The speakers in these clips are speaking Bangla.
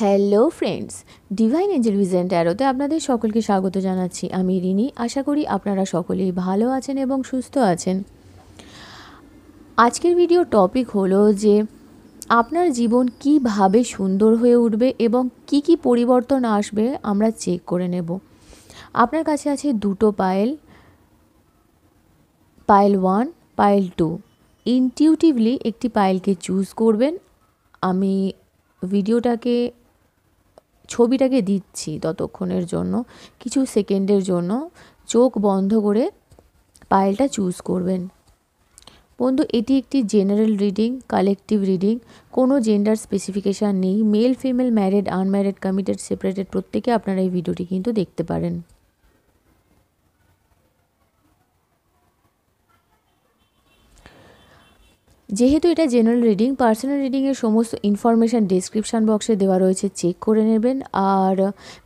Hello friends divine angel vision ট্যারোতে আপনাদের সকলকে স্বাগত জানাচ্ছি আমি রিনি আশা করি আপনারা সকলেই ভালো আছেন এবং সুস্থ আছেন আজকের ভিডিও টপিক হলো যে আপনার জীবন কিভাবে সুন্দর হয়ে উঠবে এবং কি কি পরিবর্তন আসবে আমরা চেক করে নেব আপনার কাছে আছে দুটো pile pile one pile two intuitively একটি পায়েলকে চুজ করবেন আমি ভিডিওটাকে ছবিটাকে দিচ্ছি ততক্ষণের জন্য কিছু সেকেন্ডের জন্য চোখ বন্ধ করে পায়েলটা চুজ করবেন বন্ধু এটি একটি জেনারেল রিডিং কালেকটিভ রিডিং কোনো জেন্ডার স্পেসিফিকেশান নেই male female married unmarried committed separated প্রত্যেকে আপনারা এই ভিডিওটি কিন্তু দেখতে পারেন যেহেতু এটা জেনারেল রিডিং পার্সোনাল রিডিংয়ের সমস্ত ইনফরমেশান ডিসক্রিপশান বক্সে দেওয়া রয়েছে চেক করে নেবেন আর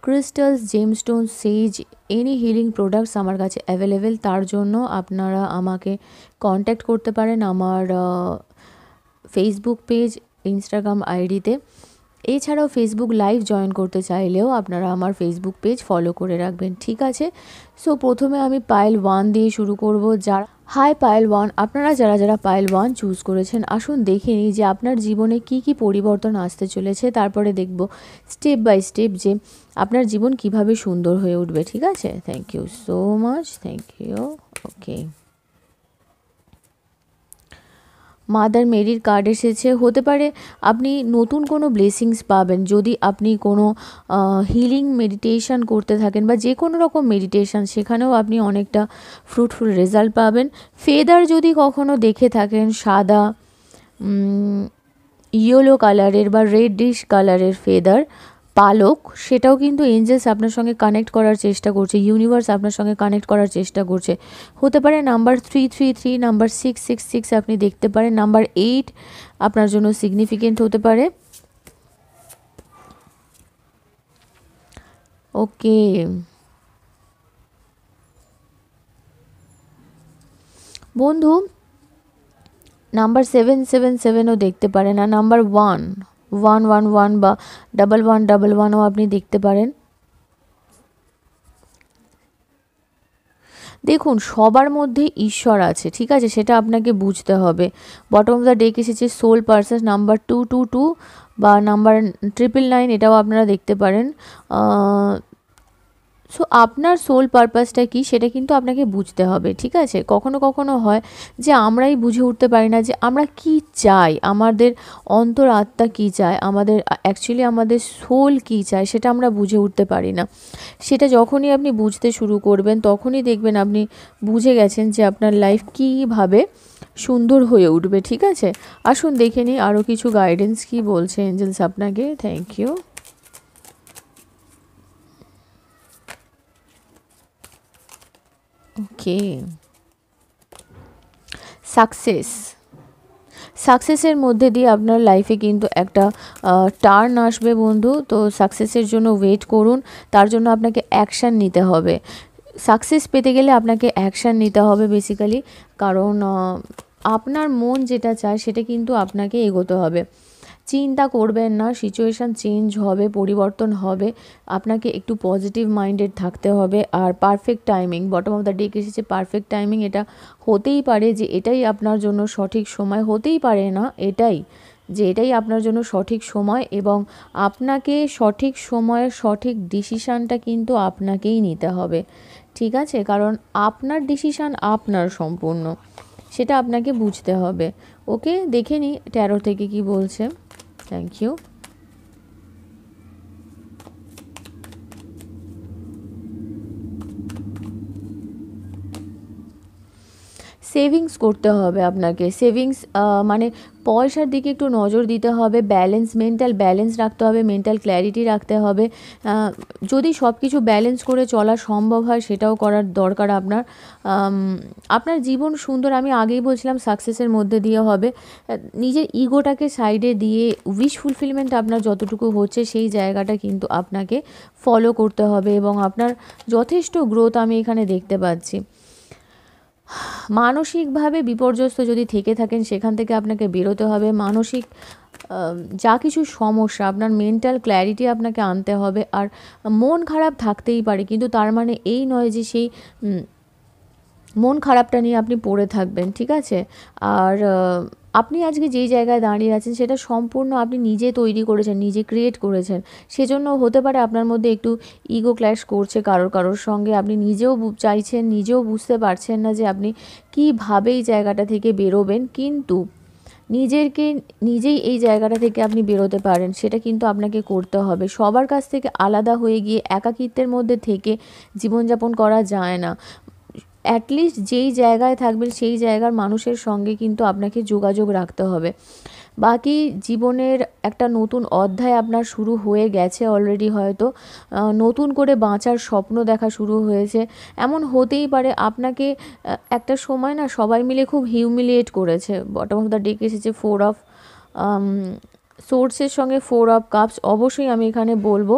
crystals gemstone sage any healing products আমার কাছে অ্যাভেলেবেল তার জন্য আপনারা আমাকে কন্ট্যাক্ট করতে পারেন আমার ফেসবুক পেজ ইনস্টাগ্রাম আইডিতে এছাড়াও ফেসবুক লাইভ জয়েন করতে চাইলেও আপনারা আমার ফেসবুক পেজ ফলো করে রাখবেন ঠিক আছে সো প্রথমে আমি পাইল ওয়ান দিয়ে শুরু করব যার হাই পাইল ওয়ান আপনারা যারা যারা পাইল ওয়ান চুজ করেছেন আসুন দেখে নিই যে আপনার জীবনে কি কি পরিবর্তন আসতে চলেছে তারপরে দেখব স্টেপ বাই স্টেপ যে আপনার জীবন কিভাবে সুন্দর হয়ে উঠবে ঠিক আছে thank you so much thank you okay mother মেরির কার্ড এসেছে হতে পারে আপনি নতুন কোনো ব্লেসিংস পাবেন যদি আপনি কোনো হিলিং মেডিটেশন করতে থাকেন বা যে কোনো রকম মেডিটেশন সেখানেও আপনি অনেকটা ফ্রুটফুল রেজাল্ট পাবেন ফেদার যদি কখনো দেখে থাকেন সাদা ইয়েলো কালারের বা রেডিশ কালারের ফেদার পালক সেটাও কিন্তু এঞ্জেলস আপনার সঙ্গে কানেক্ট করার চেষ্টা করছে ইউনিভার্স আপনার সঙ্গে কানেক্ট করার চেষ্টা করছে হতে পারে number three three three number six six six আপনি দেখতে পারেন নাম্বার এইট আপনার জন্য সিগনিফিকেন্ট হতে পারে ওকে বন্ধু নাম্বার সেভেন সেভেন সেভেনও দেখতে পারে না number one one one one বা ডাবল ওয়ান ডাবল ওয়ানও আপনি দেখতে পারেন দেখুন সবার মধ্যে ঈশ্বর আছে ঠিক আছে সেটা আপনাকে বুঝতে হবে বটম অফ দ্য ডেক এসেছে soul purposes number two two two বা নাম্বার ট্রিপল নাইন এটাও আপনারা দেখতে পারেন সো আপনার সোল পারপাসটা কি সেটা কিন্তু আপনাকে বুঝতে হবে ঠিক আছে কখনো কখনো হয় যে আমরাই বুঝে উঠতে পারি না যে আমরা কি চাই আমাদের অন্তর আত্মা কী চায় আমাদের অ্যাকচুয়ালি আমাদের সোল কি চায় সেটা আমরা বুঝে উঠতে পারি না সেটা যখনই আপনি বুঝতে শুরু করবেন তখনই দেখবেন আপনি বুঝে গেছেন যে আপনার লাইফ কীভাবে সুন্দর হয়ে উঠবে ঠিক আছে আসুন দেখে নিই আরও কিছু গাইডেন্স কি বলছে এঞ্জেলস আপনাকে থ্যাংক ইউ ওকে সাকসেস সাকসেসের মধ্যে দিয়ে আপনার লাইফে কিন্তু একটা টার্ন আসবে বন্ধু তো সাকসেসের জন্য ওয়েট করুন তার জন্য আপনাকে অ্যাকশান নিতে হবে সাকসেস পেতে গেলে আপনাকে অ্যাকশান নিতে হবে বেসিক্যালি কারণ আপনার মন যেটা চায় সেটা কিন্তু আপনাকে এগোতে হবে চিন্তা করবেন না সিচুয়েশান চেঞ্জ হবে পরিবর্তন হবে আপনাকে একটু পজিটিভ মাইন্ডেড থাকতে হবে আর perfect timing bottom of the deck এসেছে পারফেক্ট টাইমিং এটা হতেই পারে যে এটাই আপনার জন্য সঠিক সময় হতেই পারে না এটাই যে এটাই আপনার জন্য সঠিক সময় এবং আপনাকে সঠিক সময়ে সঠিক ডিসিশানটা কিন্তু আপনাকেই নিতে হবে ঠিক আছে কারণ আপনার ডিসিশান আপনার সম্পূর্ণ সেটা আপনাকে বুঝতে হবে ওকে দেখে নিই ট্যারো থেকে কি বলছে Thank you. সেভিংস করতে হবে আপনাকে সেভিংস মানে পয়সার দিকে একটু নজর দিতে হবে ব্যালেন্স মেন্টাল ব্যালেন্স রাখতে হবে মেন্টাল ক্ল্যারিটি রাখতে হবে যদি সব কিছু ব্যালেন্স করে চলা সম্ভব হয় সেটাও করার দরকার আপনার আপনার জীবন সুন্দর আমি আগেই বলছিলাম সাকসেসের মধ্যে দিয়ে হবে নিজের ইগোটাকে সাইডে দিয়ে উইশ ফুলফিলমেন্ট আপনার যতটুকু হচ্ছে সেই জায়গাটা কিন্তু আপনাকে ফলো করতে হবে এবং আপনার যথেষ্ট গ্রোথ আমি এখানে দেখতে পাচ্ছি মানসিকভাবে বিপর্যস্ত যদি থেকে থাকেন সেখান থেকে আপনাকে বেরোতে হবে মানসিক যা কিছু সমস্যা আপনার মেন্টাল ক্ল্যারিটি আপনাকে আনতে হবে আর মন খারাপ থাকতেই পারে কিন্তু তার মানে এই নয় যে সেই মন খারাপটা নিয়ে আপনি পড়ে থাকবেন ঠিক আছে আর আপনি আজকে যেই জায়গায় দাঁড়িয়ে আছেন সেটা সম্পূর্ণ আপনি নিজে তৈরি করেছেন নিজে ক্রিয়েট করেছেন সেজন্য হতে পারে আপনার মধ্যে একটু ইগো ক্ল্যাশ করছে কারোর কারোর সঙ্গে আপনি নিজেও চাইছেন নিজেও বুঝতে পারছেন না যে আপনি কীভাবে এই জায়গাটা থেকে বেরোবেন কিন্তু নিজেরকে নিজেই এই জায়গাটা থেকে আপনি বেরোতে পারেন সেটা কিন্তু আপনাকে করতে হবে সবার কাছ থেকে আলাদা হয়ে গিয়ে একাকিত্বের মধ্যে থেকে জীবনযাপন করা যায় না অ্যাটলিস্ট যেই জায়গায় থাকবেন সেই জায়গার মানুষের সঙ্গে কিন্তু আপনাকে যোগাযোগ রাখতে হবে বাকি জীবনের একটা নতুন অধ্যায় আপনার শুরু হয়ে গেছে অলরেডি হয়তো নতুন করে বাঁচার স্বপ্ন দেখা শুরু হয়েছে এমন হতেই পারে আপনাকে একটা সময় না সবাই মিলে খুব হিউমিলিয়েট করেছে বটম অফ দ্য ডেক এসেছে ফোর অফ সোর্সের সঙ্গে ফোর অফ কাপস অবশ্যই আমি এখানে বলবো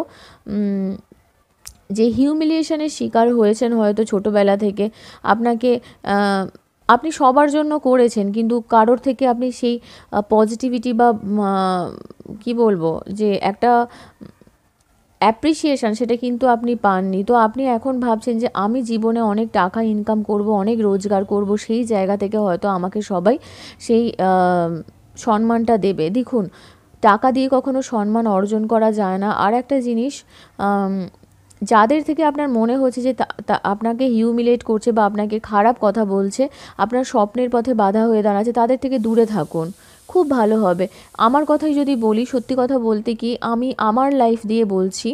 যে হিউমিলিয়েশনের শিকার হয়েছেন হয়তো ছোটোবেলা থেকে আপনাকে আপনি সবার জন্য করেছেন কিন্তু কারোর থেকে আপনি সেই পজিটিভিটি বা কি বলবো যে একটা অ্যাপ্রিসিয়েশান সেটা কিন্তু আপনি পাননি তো আপনি এখন ভাবছেন যে আমি জীবনে অনেক টাকা ইনকাম করব অনেক রোজগার করব সেই জায়গা থেকে হয়তো আমাকে সবাই সেই সম্মানটা দেবে দেখুন টাকা দিয়ে কখনো সম্মান অর্জন করা যায় না আর একটা জিনিস যাদের থেকে আপনার মনে হচ্ছে যে আপনাকে হিউমিলেট করছে বা আপনাকে খারাপ কথা বলছে আপনার স্বপ্নের পথে বাধা হয়ে দাঁড়াচ্ছে তাদের থেকে দূরে থাকুন খুব ভালো হবে আমার কথাই যদি বলি সত্যি কথা বলতে কি আমি আমার লাইফ দিয়ে বলছি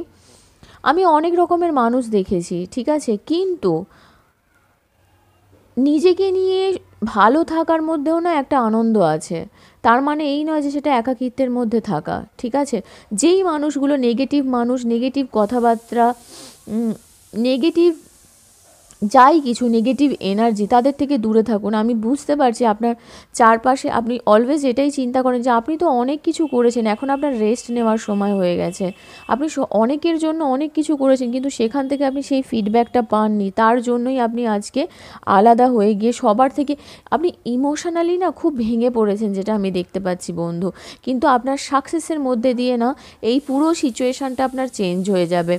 আমি অনেক রকমের মানুষ দেখেছি ঠিক আছে কিন্তু নিজেকে নিয়ে ভালো থাকার মধ্যেও না একটা আনন্দ আছে তার মানে এই নয় যে সেটা একাকিত্বের মধ্যে থাকা ঠিক আছে যেই মানুষগুলো নেগেটিভ মানুষ নেগেটিভ কথাবার্তা নেগেটিভ যাই কিছু নেগেটিভ এনার্জি তাদের থেকে দূরে থাকুন আমি বুঝতে পারছি আপনার চারপাশে আপনি অলওয়েজ এটাই চিন্তা করেন যে আপনি তো অনেক কিছু করেছেন এখন আপনার রেস্ট নেওয়ার সময় হয়ে গেছে আপনি অনেকের জন্য অনেক কিছু করেছেন কিন্তু সেখান থেকে আপনি সেই ফিডব্যাকটা পাননি তার জন্যই আপনি আজকে আলাদা হয়ে গিয়ে সবার থেকে আপনি ইমোশনালি না খুব ভেঙে পড়েছেন যেটা আমি দেখতে পাচ্ছি বন্ধু কিন্তু আপনার সাকসেসের মধ্যে দিয়ে না এই পুরো সিচুয়েশানটা আপনার চেঞ্জ হয়ে যাবে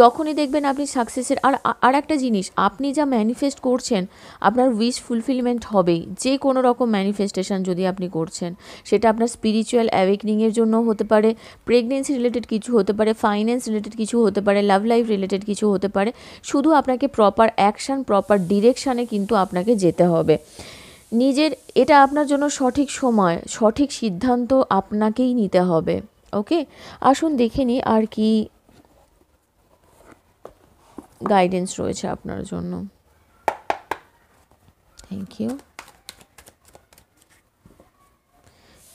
যখনই দেখবেন আপনি সাকসেসের আর আর একটা জিনিস আপনি যা ম্যানিফেস্ট করছেন আপনার উইশ ফুলফিলমেন্ট হবেই যে কোনো রকম ম্যানিফেস্টেশন যদি আপনি করছেন সেটা আপনার স্পিরিচুয়াল অ্যাওয়েকনিংয়ের জন্য হতে পারে প্রেগনেন্সি রিলেটেড কিছু হতে পারে ফাইন্যান্স রিলেটেড কিছু হতে পারে লাভ লাইফ রিলেটেড কিছু হতে পারে শুধু আপনাকে প্রপার অ্যাকশান প্রপার ডিরেকশানে কিন্তু আপনাকে যেতে হবে নিজের এটা আপনার জন্য সঠিক সময় সঠিক সিদ্ধান্ত আপনাকেই নিতে হবে ওকে আসুন দেখে নিই আর কি গাইডেন্স রয়েছে আপনার জন্য থ্যাংক ইউ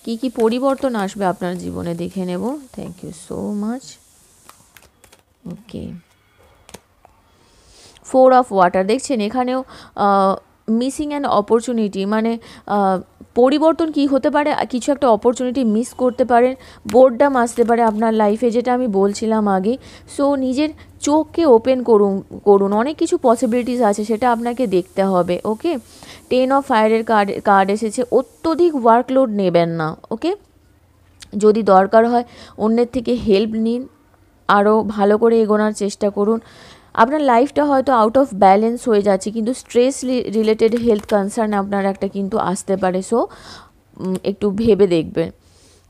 কি কি পরিবর্তন আসবে আপনার জীবনে দেখে নেব thank you so much okay four of water দেখছেন এখানেও মিসিং অ্যান অপরচুনিটি মানে পরিবর্তন কি হতে পারে কিছু একটা অপরচুনিটি মিস করতে পারেন বোর্ডাম আসতে পারে আপনার লাইফে যেটা আমি বলছিলাম আগে সো নিজের চোখকে ওপেন করুন করুন অনেক কিছু পসিবিলিটিস আছে সেটা আপনাকে দেখতে হবে ওকে টেন অফ ফায়ারের কার্ড কার্ড এসেছে অত্যধিক ওয়ার্কলোড নেবেন না ওকে যদি দরকার হয় অন্যের থেকে হেল্প নিন আরও ভালো করে এগোনার চেষ্টা করুন আপনার লাইফটা হয়তো আউট অফ ব্যালেন্স হয়ে যাচ্ছে কিন্তু স্ট্রেস রিলেটেড হেলথ কনসার্ন আপনার একটা কিন্তু আসতে পারে সো একটু ভেবে দেখবেন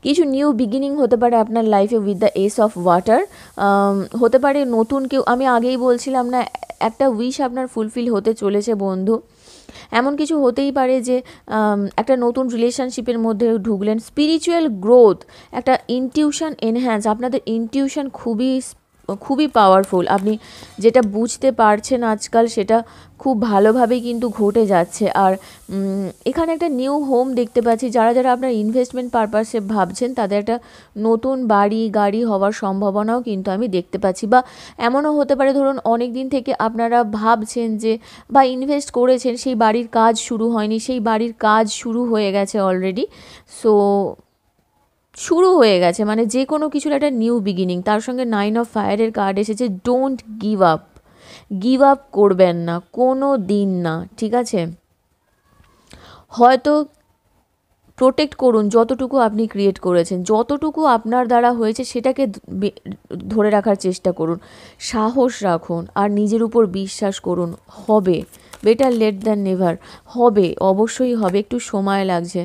কিছু নিউ বিগিনিং হতে পারে আপনার লাইফে with the ace of water হতে পারে নতুন কেউ আমি আগেই বলছিলাম না একটা উইশ আপনার ফুলফিল হতে চলেছে বন্ধু এমন কিছু হতেই পারে যে একটা নতুন রিলেশনশিপের মধ্যে ঢুকলেন স্পিরিচুয়াল গ্রোথ একটা ইনটিউশন এনহ্যান্স আপনাদের ইনটিউশন খুবই খুবই পাওয়ারফুল আপনি যেটা বুঝতে পারছেন আজকাল সেটা খুব ভালোভাবেই কিন্তু ঘটে যাচ্ছে আর এখানে একটা নিউ হোম দেখতে পাচ্ছি যারা যারা আপনার ইনভেস্টমেন্ট পারপাসে ভাবছেন তাদের একটা নতুন বাড়ি গাড়ি হওয়ার সম্ভাবনাও কিন্তু আমি দেখতে পাচ্ছি বা এমনও হতে পারে ধরুন অনেক দিন থেকে আপনারা ভাবছেন যে বা ইনভেস্ট করেছেন সেই বাড়ির কাজ শুরু হয়নি সেই বাড়ির কাজ শুরু হয়ে গেছে অলরেডি সো শুরু হয়ে গেছে মানে যে কোনো কিছুর একটা নিউ বিগিনিং তার সঙ্গে নাইন অফ ফায়ারের কার্ড এসেছে don't give up give up করবেন না কোনো দিন না ঠিক আছে হয়তো প্রোটেক্ট করুন যতটুকু আপনি ক্রিয়েট করেছেন যতটুকু আপনার দ্বারা হয়েছে সেটাকে ধরে রাখার চেষ্টা করুন সাহস রাখুন আর নিজের উপর বিশ্বাস করুন হবে বেটার লেট দ্যান নেভার হবে অবশ্যই হবে একটু সময় লাগছে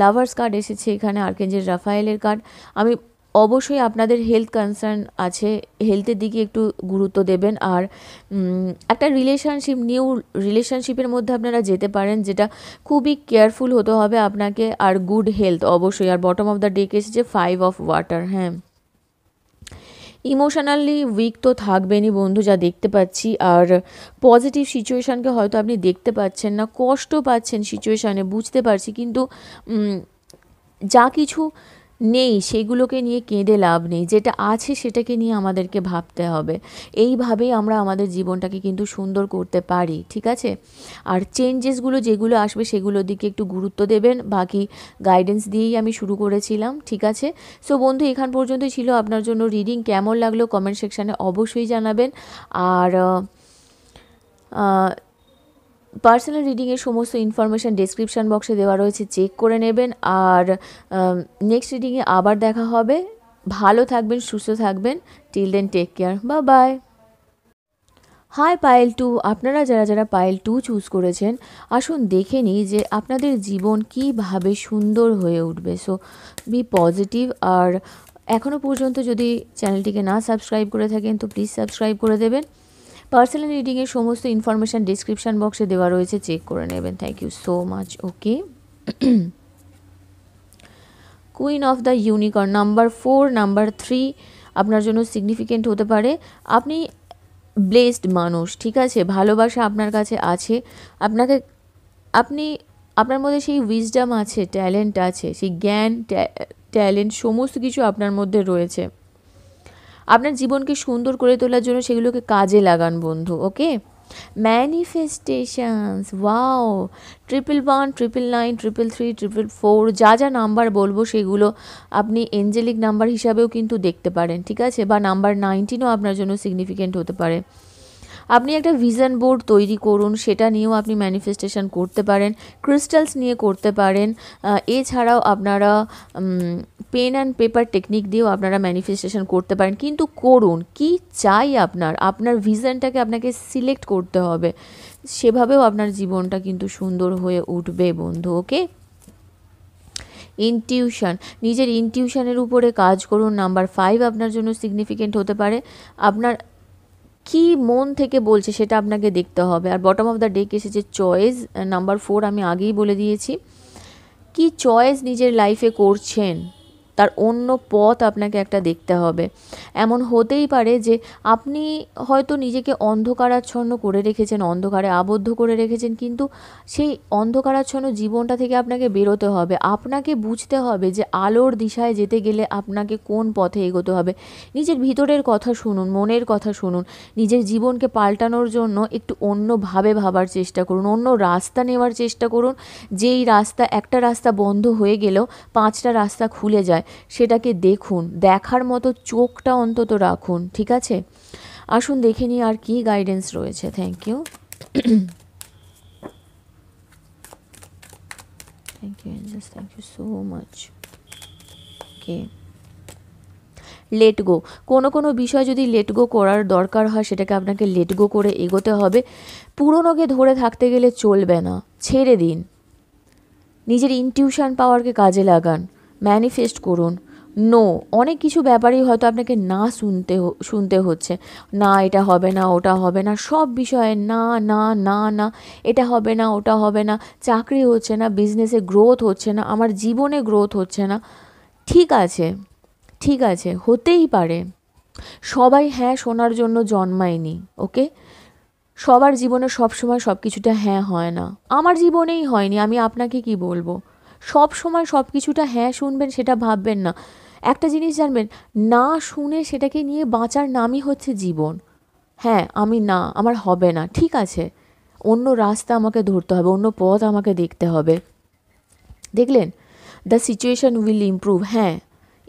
লাভার্স কার্ড এসেছে এখানে আর্কেঞ্জের রাফায়েলের কার্ড আমি অবশ্যই আপনাদের হেলথ কনসার্ন আছে হেলথের দিকে একটু গুরুত্ব দেবেন আর একটা রিলেশনশিপ নিউ রিলেশনশিপের মধ্যে আপনারা যেতে পারেন যেটা খুবই কেয়ারফুল হতে হবে আপনাকে আর গুড হেলথ অবশ্যই আর বটম অফ দ্য ডেক এসেছে ফাইভ অফ ওয়াটার হ্যাঁ ইমোশনালি উইক তো থাকবেনই বন্ধু যা দেখতে পাচ্ছি আর পজিটিভ সিচুয়েশানকে হয়তো আপনি দেখতে পাচ্ছেন না কষ্ট পাচ্ছেন সিচুয়েশানে বুঝতে পারছি কিন্তু যা কিছু নেই সেগুলোকে নিয়ে কেঁদে লাভ নেই যেটা আছে সেটাকে নিয়ে আমাদেরকে ভাবতে হবে এইভাবেই আমরা আমাদের জীবনটাকে কিন্তু সুন্দর করতে পারি ঠিক আছে আর চেঞ্জেসগুলো যেগুলো আসবে সেগুলোর দিকে একটু গুরুত্ব দেবেন বাকি গাইডেন্স দিয়েই আমি শুরু করেছিলাম ঠিক আছে সো বন্ধু এখান পর্যন্তই ছিল আপনার জন্য রিডিং কেমন লাগলো কমেন্ট সেকশানে অবশ্যই জানাবেন আর পার্সোনাল রিডিংয়ের সমস্ত ইনফরমেশান ডিসক্রিপশান বক্সে দেওয়া রয়েছে চেক করে নেবেন আর নেক্সট রিডিংয়ে আবার দেখা হবে ভালো থাকবেন সুস্থ থাকবেন টিল দেন টেক কেয়ার বা বাই হাই পাইল টু আপনারা যারা যারা পাইল টু চুজ করেছেন আসুন দেখে নিই যে আপনাদের জীবন কীভাবে সুন্দর হয়ে উঠবে সো বি পজিটিভ আর এখনও পর্যন্ত যদি চ্যানেলটিকে না সাবস্ক্রাইব করে থাকেন তো প্লিজ সাবস্ক্রাইব করে দেবেন পার্সেল রিডিংয়ের সমস্ত ইনফরমেশান ডিসক্রিপশান বক্সে দেওয়া রয়েছে চেক করে নেবেন thank you so much okay queen of the unicorn number four number three আপনার জন্য সিগনিফিকেন্ট হতে পারে আপনি ব্লেসড মানুষ ঠিক আছে ভালোবাসা আপনার কাছে আছে আপনাকে আপনি আপনার মধ্যে সেই উইজডাম আছে ট্যালেন্ট আছে সেই জ্ঞান ট্যালেন্ট সমস্ত কিছু আপনার মধ্যে রয়েছে আপনার জীবনকে সুন্দর করে তোলার জন্য সেগুলোকে কাজে লাগান বন্ধু okay manifestations wow triple one triple nine triple three triple four যা যা নাম্বার বলবো সেগুলো আপনি এঞ্জেলিক নাম্বার হিসাবেও কিন্তু দেখতে পারেন ঠিক আছে বা নাম্বার নাইনটিনও আপনার জন্য সিগনিফিকেন্ট হতে পারে আপনি একটা ভিজন বোর্ড তৈরি করুন সেটা নিয়েও আপনি ম্যানিফেস্টেশন করতে পারেন ক্রিস্টালস নিয়ে করতে পারেন এছাড়াও আপনারা পেন অ্যান্ড পেপার টেকনিক দিয়েও আপনারা ম্যানিফেস্টেশন করতে পারেন কিন্তু করুন কি চাই আপনার আপনার ভিজনটাকে আপনাকে সিলেক্ট করতে হবে সেভাবেও আপনার জীবনটা কিন্তু সুন্দর হয়ে উঠবে বন্ধু ওকে ইনটিউশন নিজের ইনটিউশনের উপরে কাজ করুন নাম্বার ফাইভ আপনার জন্য সিগনিফিকেন্ট হতে পারে আপনার কি মন থেকে বলছে সেটা আপনাকে দেখতে হবে আর বটম অফ দ্য ডেক এসেছে চয়েস নাম্বার ফোর আমি আগেই বলে দিয়েছি কি চয়েস নিজের লাইফে করছেন তার অন্য পথ আপনাকে একটা দেখতে হবে এমন হতেই পারে যে আপনি হয়তো নিজেকে অন্ধকারাচ্ছন্ন করে রেখেছেন অন্ধকারে আবদ্ধ করে রেখেছেন কিন্তু সেই অন্ধকারাচ্ছন্ন জীবনটা থেকে আপনাকে বেরোতে হবে আপনাকে বুঝতে হবে যে আলোর দিশায় যেতে গেলে আপনাকে কোন পথে এগোতে হবে নিজের ভিতরের কথা শুনুন মনের কথা শুনুন নিজের জীবনকে পাল্টানোর জন্য একটু অন্যভাবে ভাবার চেষ্টা করুন অন্য রাস্তা নেওয়ার চেষ্টা করুন যেই রাস্তা একটা রাস্তা বন্ধ হয়ে গেলেও পাঁচটা রাস্তা খুলে যায় সেটাকে দেখুন দেখার মতো চোখটা অন্তত রাখুন ঠিক আছে আসুন দেখে নিই আর কি গাইডেন্স রয়েছে thank you thank you thank you so much okay let go কোনো কোনো বিষয় যদি লেট গো করার দরকার হয় সেটাকে আপনাকে লেট গো করে এগোতে হবে পুরনোকে ধরে থাকতে গেলে চলবে না ছেড়ে দিন নিজের ইনটিউশন পাওয়ারকে কাজে লাগান ম্যানিফেস্ট করুন নো অনেক কিছু ব্যাপারেই হয়তো আপনাকে না শুনতে শুনতে হচ্ছে না এটা হবে না ওটা হবে না সব বিষয়ে না না না না এটা হবে না ওটা হবে না চাকরি হচ্ছে না বিজনেসে গ্রোথ হচ্ছে না আমার জীবনে গ্রোথ হচ্ছে না ঠিক আছে ঠিক আছে হতেই পারে সবাই হ্যাঁ শোনার জন্য জন্মায়নি ওকে সবার জীবনে সবসময় সব কিছুটা হ্যাঁ হয় না আমার জীবনেই হয়নি আমি আপনাকে কি বলবো সব সময় সব কিছুটা হ্যাঁ শুনবেন সেটা ভাববেন না একটা জিনিস জানবেন না শুনে সেটাকে নিয়ে বাঁচার নামই হচ্ছে জীবন হ্যাঁ আমি না আমার হবে না ঠিক আছে অন্য রাস্তা আমাকে ধরতে হবে অন্য পথ আমাকে দেখতে হবে দেখলেন দ্য সিচুয়েশান উইল ইম্প্রুভ হ্যাঁ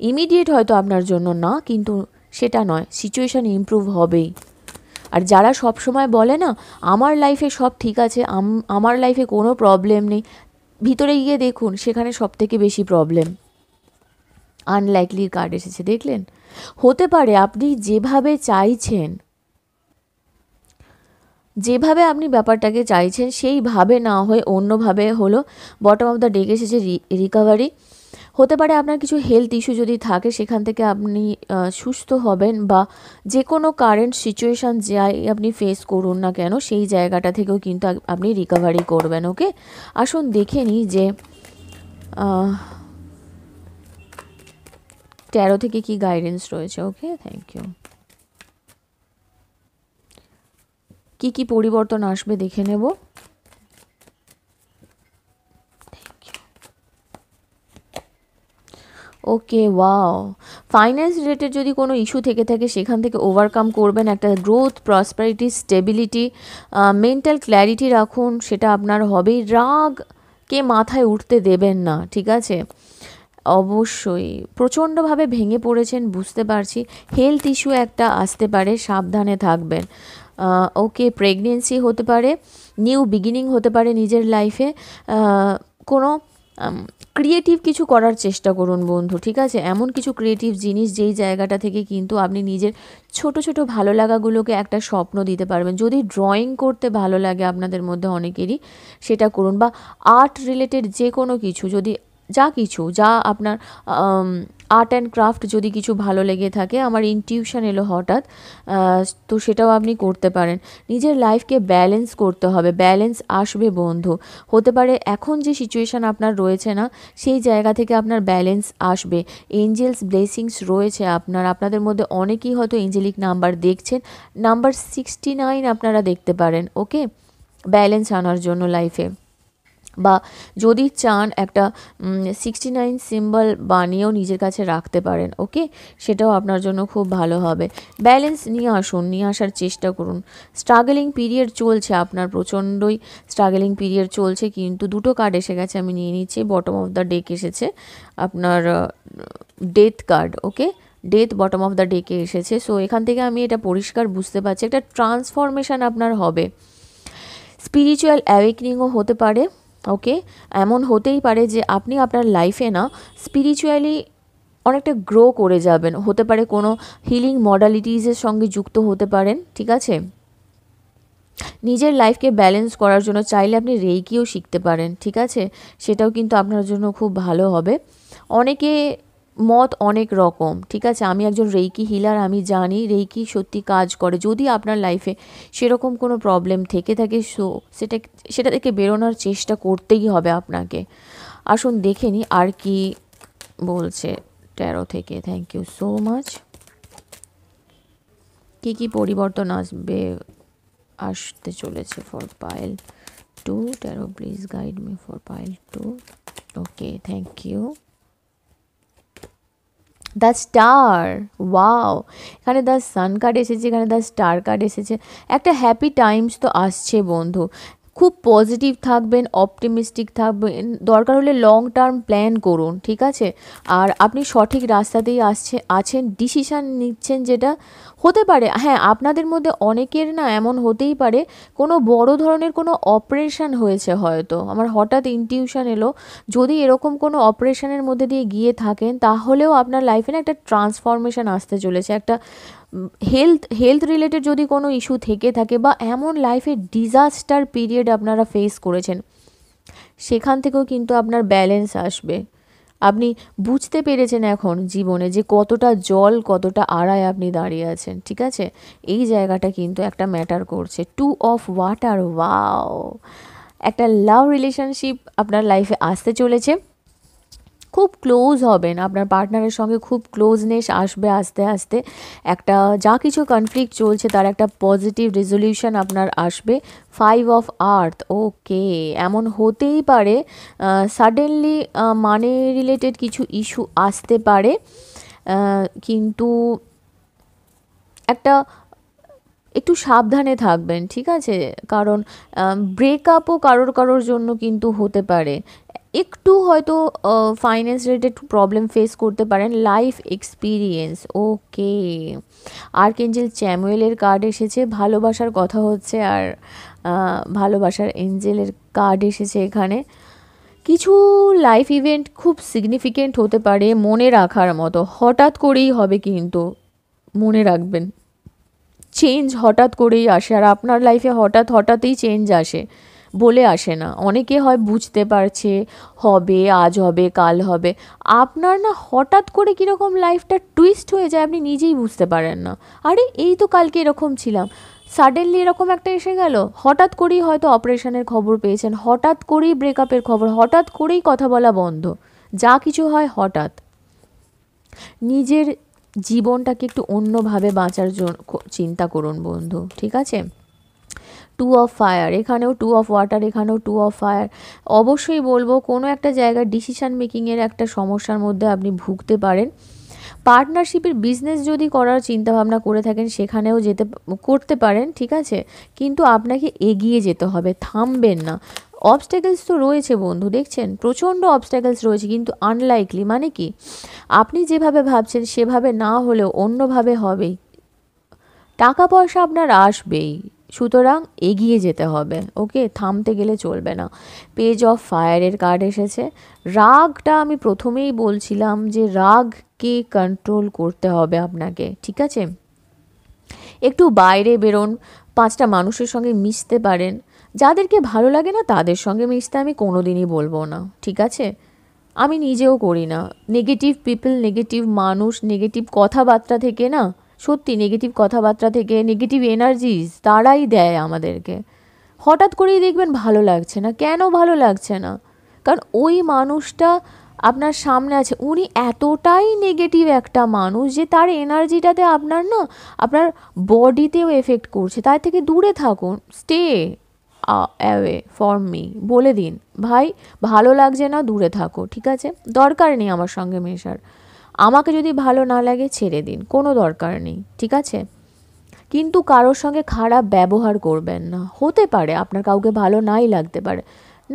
ইমিডিয়েট হয়তো আপনার জন্য না কিন্তু সেটা নয় সিচুয়েশান ইম্প্রুভ হবেই আর যারা সব সময় বলে না আমার লাইফে সব ঠিক আছে আমার লাইফে কোনো প্রবলেম নেই ভিতরে গিয়ে দেখুন সেখানে সব থেকে বেশি প্রবলেম আনলাইকলি কার্ড এসেছে দেখলেন হতে পারে আপনি যেভাবে চাইছেন যেভাবে আপনি ব্যাপারটাকে চাইছেন সেইভাবে না হয়ে অন্যভাবে হলো বটম অফ দ্য ডেক এসেছে রিকভারি হতে পারে আপনার কিছু হেলথ ইস্যু যদি থাকে সেখান থেকে আপনি সুস্থ হবেন বা যে কোনো কারেন্ট সিচুয়েশান যাই আপনি ফেস করুন না কেন সেই জায়গাটা থেকেও কিন্তু আপনি রিকভারি করবেন ওকে আসুন দেখে নিই যে তেরো থেকে কি গাইডেন্স রয়েছে ওকে থ্যাংক ইউ কী কী পরিবর্তন আসবে দেখে নেব ওকে ওয়াও ফাইন্যান্স রিলেটেড যদি কোনো ইস্যু থেকে থাকে সেখান থেকে ওভারকাম করবেন একটা growth prosperity stability mental clarity রাখুন সেটা আপনার হবেই রাগকে মাথায় উঠতে দেবেন না ঠিক আছে অবশ্যই প্রচণ্ডভাবে ভেঙে পড়েছেন বুঝতে পারছি হেলথ ইস্যু একটা আসতে পারে সাবধানে থাকবেন ওকে প্রেগনেন্সি হতে পারে নিউ বিগিনিং হতে পারে নিজের লাইফে কোনো ক্রিয়েটিভ কিছু করার চেষ্টা করুন বন্ধু ঠিক আছে এমন কিছু ক্রিয়েটিভ জিনিস যেই জায়গাটা থেকে কিন্তু আপনি নিজের ছোট ছোট ভালো লাগাগুলোকে একটা স্বপ্ন দিতে পারবেন যদি ড্রয়িং করতে ভালো লাগে আপনাদের মধ্যে অনেকেরই সেটা করুন বা আর্ট রিলেটেড যে কোনো কিছু যদি যা কিছু যা আপনার আর্ট অ্যান্ড ক্রাফট যদি কিছু ভালো লেগে থাকে আমার ইনটিউশন এলো হঠাৎ তো সেটাও আপনি করতে পারেন নিজের লাইফকে ব্যালেন্স করতে হবে ব্যালেন্স আসবে বন্ধু হতে পারে এখন যে সিচুয়েশান আপনার রয়েছে না সেই জায়গা থেকে আপনার ব্যালেন্স আসবে এঞ্জেলস ব্লেসিংস রয়েছে আপনার আপনাদের মধ্যে অনেকেই হয়তো এঞ্জেলিক নাম্বার দেখছেন নাম্বার সিক্সটি নাইন আপনারা দেখতে পারেন ওকে ব্যালেন্স আনার জন্য লাইফে বা যদি চান একটা সিক্সটি নাইন সিম্বল বানিয়েও নিজের কাছে রাখতে পারেন ওকে সেটাও আপনার জন্য খুব ভালো হবে ব্যালেন্স নিয়ে আসুন নিয়ে আসার চেষ্টা করুন স্ট্রাগলিং পিরিয়ড চলছে আপনার প্রচণ্ডই স্ট্রাগলিং পিরিয়ড চলছে কিন্তু দুটো কার্ড এসে গেছে আমি নিয়ে নিচ্ছি বটম অফ দ্য ডেক এসেছে আপনার death card okay death bottom of the ডেকে এসেছে সো এখান থেকে আমি এটা পরিষ্কার বুঝতে পারছি একটা ট্রান্সফরমেশান আপনার হবে স্পিরিচুয়াল অ্যাওয়েকনিংও হতে পারে ওকে এমন হতেই পারে যে আপনি আপনার লাইফে না স্পিরিচুয়ালি অনেকটা গ্রো করে যাবেন হতে পারে কোনো হিলিং মডালিটিসের সঙ্গে যুক্ত হতে পারেন ঠিক আছে নিজের লাইফকে ব্যালেন্স করার জন্য চাইলে আপনি রেইকিও শিখতে পারেন ঠিক আছে সেটাও কিন্তু আপনার জন্য খুব ভালো হবে অনেকে মত অনেক রকম ঠিক আছে আমি একজন রেইকি হিলার আমি জানি রেইকি সত্যি কাজ করে যদি আপনার লাইফে সেরকম কোনো প্রবলেম থেকে থাকে সো সেটা সেটা থেকে বেরোনোর চেষ্টা করতেই হবে আপনাকে আসুন দেখে নিই আর কি বলছে ট্যারো থেকে থ্যাংক ইউ সো মাচ কী কী পরিবর্তন আসবে আসতে চলেছে for pile two tarot please guide me for pile two okay thank you the star wow এখানে দ্য সান কার্ড এসেছে এখানে দ্য স্টার কার্ড এসেছে একটা হ্যাপি টাইমস তো আসছে বন্ধু খুব পজিটিভ থাকবেন অপটিমিস্টিক থাকবেন দরকার হলে লং টার্ম প্ল্যান করুন ঠিক আছে আর আপনি সঠিক রাস্তাতেই আসছে আছেন ডিসিশান নিচ্ছেন যেটা হতে পারে হ্যাঁ আপনাদের মধ্যে অনেকের না এমন হতেই পারে কোনো বড় ধরনের কোনো অপারেশান হয়েছে হয়তো আমার হঠাৎ ইনটিউশন এলো যদি এরকম কোনো অপারেশানের মধ্যে দিয়ে গিয়ে থাকেন তাহলেও আপনার লাইফে না একটা ট্রান্সফরমেশান আসতে চলেছে একটা হেলথ হেলথ রিলেটেড যদি কোনো ইস্যু থেকে থাকে বা এমন লাইফে ডিজাস্টার পিরিয়ড আপনারা ফেস করেছেন সেখান থেকেও কিন্তু আপনার ব্যালেন্স আসবে আপনি বুঝতে পেরেছেন এখন জীবনে যে কতটা জল কতটা আড়ায় আপনি দাঁড়িয়ে আছেন ঠিক আছে এই জায়গাটা কিন্তু একটা ম্যাটার করছে টু অফ ওয়াটার ওয়াও একটা লাভ রিলেশনশিপ আপনার লাইফে আসতে চলেছে খুব ক্লোজ হবেন আপনার পার্টনারের সঙ্গে খুব ক্লোজনেস আসবে আস্তে আস্তে একটা যা কিছু কনফ্লিক্ট চলছে তার একটা পজিটিভ রেজলিউশন আপনার আসবে ফাইভ অফ আর্থ ওকে এমন হতেই পারে সাডেনলি মানে রিলেটেড কিছু ইস্যু আসতে পারে কিন্তু একটা একটু সাবধানে থাকবেন ঠিক আছে কারণ ব্রেকআপও কারোর কারোর জন্য কিন্তু হতে পারে একটু হয়তো ফাইন্যান্স রিলেটেড প্রবলেম ফেস করতে পারেন লাইফ এক্সপিরিয়েন্স ওকে আর কেঞ্জেল চ্যামুয়েলের কার্ড এসেছে ভালোবাসার কথা হচ্ছে আর ভালোবাসার এঞ্জেলের কার্ড এসেছে এখানে কিছু লাইফ ইভেন্ট খুব সিগনিফিকেন্ট হতে পারে মনে রাখার মতো হঠাৎ করেই হবে কিন্তু মনে রাখবেন চেঞ্জ হঠাৎ করেই আসে আর আপনার লাইফে হঠাৎ হঠাৎই চেঞ্জ আসে বলে আসে না অনেকে হয় বুঝতে পারছে হবে আজ হবে কাল হবে আপনার না হঠাৎ করে কীরকম লাইফটা টুইস্ট হয়ে যায় আপনি নিজেই বুঝতে পারেন না আরে এই তো কালকে এরকম ছিলাম সাডেনলি এরকম একটা এসে গেল হঠাৎ করেই হয়তো অপারেশনের খবর পেয়েছেন হঠাৎ করেই ব্রেকআপের খবর হঠাৎ করেই কথা বলা বন্ধ যা কিছু হয় হঠাৎ নিজের জীবনটাকে একটু অন্যভাবে বাঁচার জন্য চিন্তা করুন বন্ধু ঠিক আছে টু অফ ফায়ার এখানেও টু অফ ওয়াটার এখানেও টু অফ ফায়ার অবশ্যই বলবো কোনো একটা জায়গায় ডিসিশান মেকিংয়ের একটা সমস্যার মধ্যে আপনি ভুগতে পারেন পার্টনারশিপের বিজনেস যদি করার চিন্তাভাবনা করে থাকেন সেখানেও যেতে করতে পারেন ঠিক আছে কিন্তু আপনাকে এগিয়ে যেতে হবে থামবেন না অবস্ট্যাকলস তো রয়েছে বন্ধু দেখছেন প্রচণ্ড অবস্ট্যাকলস রয়েছে কিন্তু আনলাইকলি মানে কি আপনি যেভাবে ভাবছেন সেভাবে না হলেও অন্যভাবে হবেই টাকা পয়সা আপনার আসবেই সুতরাং এগিয়ে যেতে হবে ওকে থামতে গেলে চলবে না পেজ অফ ফায়ারের কার্ড এসেছে রাগটা আমি প্রথমেই বলছিলাম যে রাগকে কন্ট্রোল করতে হবে আপনাকে ঠিক আছে একটু বাইরে বেরোন পাঁচটা মানুষের সঙ্গে মিশতে পারেন যাদেরকে ভালো লাগে না তাদের সঙ্গে মিশতে আমি কোনো দিনই বলবো না ঠিক আছে আমি নিজেও করি না নেগেটিভ পিপল নেগেটিভ মানুষ নেগেটিভ কথাবার্তা থেকে না সত্যি নেগেটিভ কথাবার্তা থেকে নেগেটিভ এনার্জিস তারাই দেয় আমাদেরকে হঠাৎ করেই দেখবেন ভালো লাগছে না কেন ভালো লাগছে না কারণ ওই মানুষটা আপনার সামনে আছে উনি এতটাই নেগেটিভ একটা মানুষ যে তার এনার্জিটাতে আপনার না আপনার বডিতেও এফেক্ট করছে তার থেকে দূরে থাকুন স্টে অ্যাওয়ে ফর মি বলে দিন ভাই ভালো লাগছে না দূরে থাকো ঠিক আছে দরকার নেই আমার সঙ্গে মেশার আমাকে যদি ভালো না লাগে ছেড়ে দিন কোনো দরকার নেই ঠিক আছে কিন্তু কারোর সঙ্গে খারাপ ব্যবহার করবেন না হতে পারে আপনার কাউকে ভালো নাই লাগতে পারে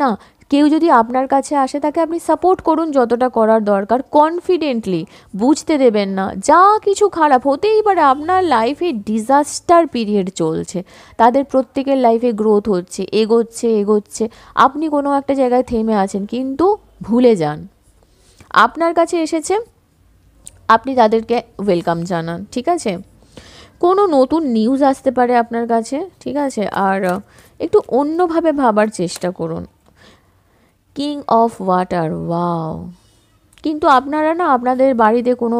না কেউ যদি আপনার কাছে আসে তাকে আপনি সাপোর্ট করুন যতটা করার দরকার কনফিডেন্টলি বুঝতে দেবেন না যা কিছু খারাপ হতেই পারে আপনার লাইফে ডিজাস্টার পিরিয়ড চলছে তাদের প্রত্যেকের লাইফে গ্রোথ হচ্ছে এগোচ্ছে এগোচ্ছে আপনি কোনো একটা জায়গায় থেমে আছেন কিন্তু ভুলে যান আপনার কাছে এসেছে আপনি তাদেরকে ওয়েলকাম জানান ঠিক আছে কোনো নতুন নিউজ আসতে পারে আপনার কাছে ঠিক আছে আর একটু অন্যভাবে ভাবার চেষ্টা করুন কিং অফ ওয়াটার ওয়াও কিন্তু আপনারা না আপনাদের বাড়িতে কোনো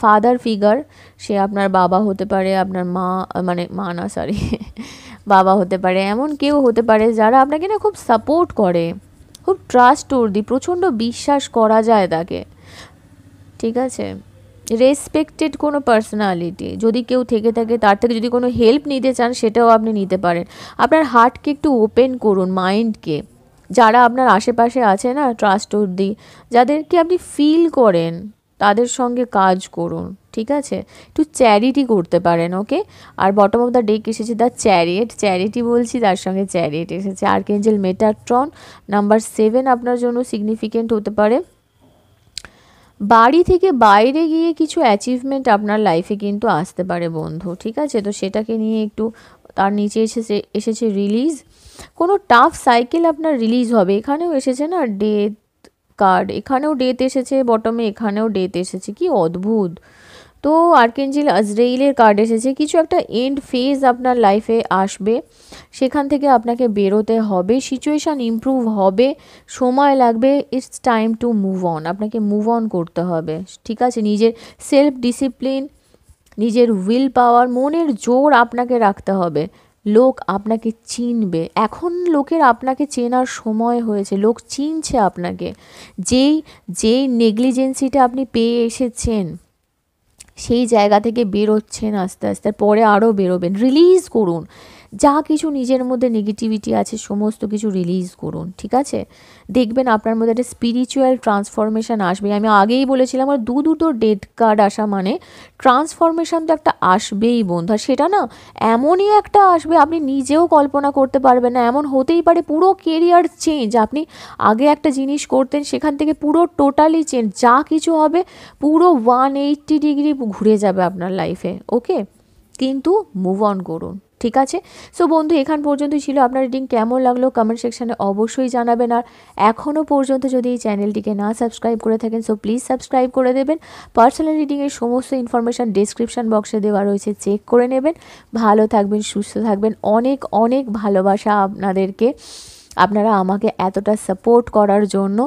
ফাদার ফিগার সে আপনার বাবা হতে পারে আপনার মা মানে মা না সরি বাবা হতে পারে এমন কেউ হতে পারে যারা আপনাকে না খুব সাপোর্ট করে খুব ট্রাস্ট প্রচণ্ড বিশ্বাস করা যায় তাকে ঠিক আছে রেসপেক্টেড কোনো পার্সোনালিটি যদি কেউ থেকে থাকে তার থেকে যদি কোনো হেল্প নিতে চান সেটাও আপনি নিতে পারেন আপনার হার্টকে একটু ওপেন করুন মাইন্ডকে যারা আপনার আশেপাশে আছে না ট্রাস্ট অব্দি যাদেরকে আপনি ফিল করেন তাদের সঙ্গে কাজ করুন ঠিক আছে একটু চ্যারিটি করতে পারেন ওকে আর বটম অফ দ্য ডেক এসেছে দ্য চ্যারিয়েট চ্যারিটি বলছি তার সঙ্গে চ্যারিয়েট এসেছে আর্কেঞ্জেল মেটাট্রন নাম্বার সেভেন আপনার জন্য সিগনিফিকেন্ট হতে পারে বাড়ি থেকে বাইরে গিয়ে কিছু অ্যাচিভমেন্ট আপনার লাইফে কিন্তু আসতে পারে বন্ধু ঠিক আছে তো সেটাকে নিয়ে একটু তার নিচে এসেছে এসেছে রিলিজ কোনো টাফ সাইকেল আপনার রিলিজ হবে এখানেও এসেছে না ডেথ কার্ড এখানেও ডেথ এসেছে বটমে এখানেও ডেথ এসেছে কি অদ্ভুত তো আর্কেঞ্জিল আজরেইলের কার্ড এসেছে কিছু একটা এন্ড ফেজ আপনার লাইফে আসবে সেখান থেকে আপনাকে বেরোতে হবে সিচুয়েশান ইম্প্রুভ হবে সময় লাগবে it's time to move on আপনাকে মুভ অন করতে হবে ঠিক আছে নিজের সেলফ ডিসিপ্লিন নিজের উইল পাওয়ার মনের জোর আপনাকে রাখতে হবে লোক আপনাকে চিনবে এখন লোকের আপনাকে চেনার সময় হয়েছে লোক চিনছে আপনাকে যেই যেই নেগলিজেন্সিটা আপনি পেয়ে এসেছেন সেই জায়গা থেকে বেরোচ্ছেন আস্তে আস্তে পরে আরও বেরোবেন রিলিজ করুন যা কিছু নিজের মধ্যে নেগেটিভিটি আছে সমস্ত কিছু রিলিজ করুন ঠিক আছে দেখবেন আপনার মধ্যে একটা স্পিরিচুয়াল ট্রান্সফরমেশান আসবে আমি আগেই বলেছিলাম আর দু দুটো ডেথ কার্ড আসা মানে ট্রান্সফরমেশান তো একটা আসবেই বন্ধু আর সেটা না এমনই একটা আসবে আপনি নিজেও কল্পনা করতে পারবেন না এমন হতেই পারে পুরো কেরিয়ার চেঞ্জ আপনি আগে একটা জিনিস করতেন সেখান থেকে পুরো টোটালি চেঞ্জ যা কিছু হবে পুরো ওয়ান এইটটি ডিগ্রি ঘুরে যাবে আপনার লাইফে ওকে কিন্তু মুভ অন করুন ঠিক আছে সো বন্ধু এখান পর্যন্ত ছিল আপনার রিডিং কেমন লাগলো কমেন্ট সেকশানে অবশ্যই জানাবেন আর এখনও পর্যন্ত যদি এই চ্যানেলটিকে না সাবস্ক্রাইব করে থাকেন সো প্লিজ সাবস্ক্রাইব করে দেবেন পার্সোনাল রিডিংয়ের সমস্ত ইনফরমেশান ডিসক্রিপশান বক্সে দেওয়া রয়েছে চেক করে নেবেন ভালো থাকবেন সুস্থ থাকবেন অনেক অনেক ভালোবাসা আপনাদেরকে আপনারা আমাকে এতটা সাপোর্ট করার জন্য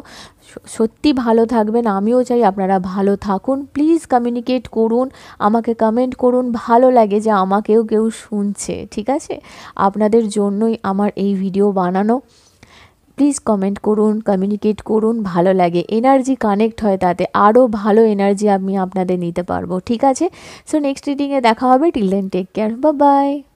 সত্যি ভালো থাকবেন আমিও চাই আপনারা ভালো থাকুন প্লিজ কমিউনিকেট করুন আমাকে কমেন্ট করুন ভালো লাগে যে আমাকেও কেউ শুনছে ঠিক আছে আপনাদের জন্যই আমার এই ভিডিও বানানো প্লিজ কমেন্ট করুন কমিউনিকেট করুন ভালো লাগে এনার্জি কানেক্ট হয় তাতে আরও ভালো এনার্জি আমি আপনাদের নিতে পারবো ঠিক আছে সো নেক্সট রিডিংয়ে দেখা হবে টিল দেন টেক কেয়ার বা বাই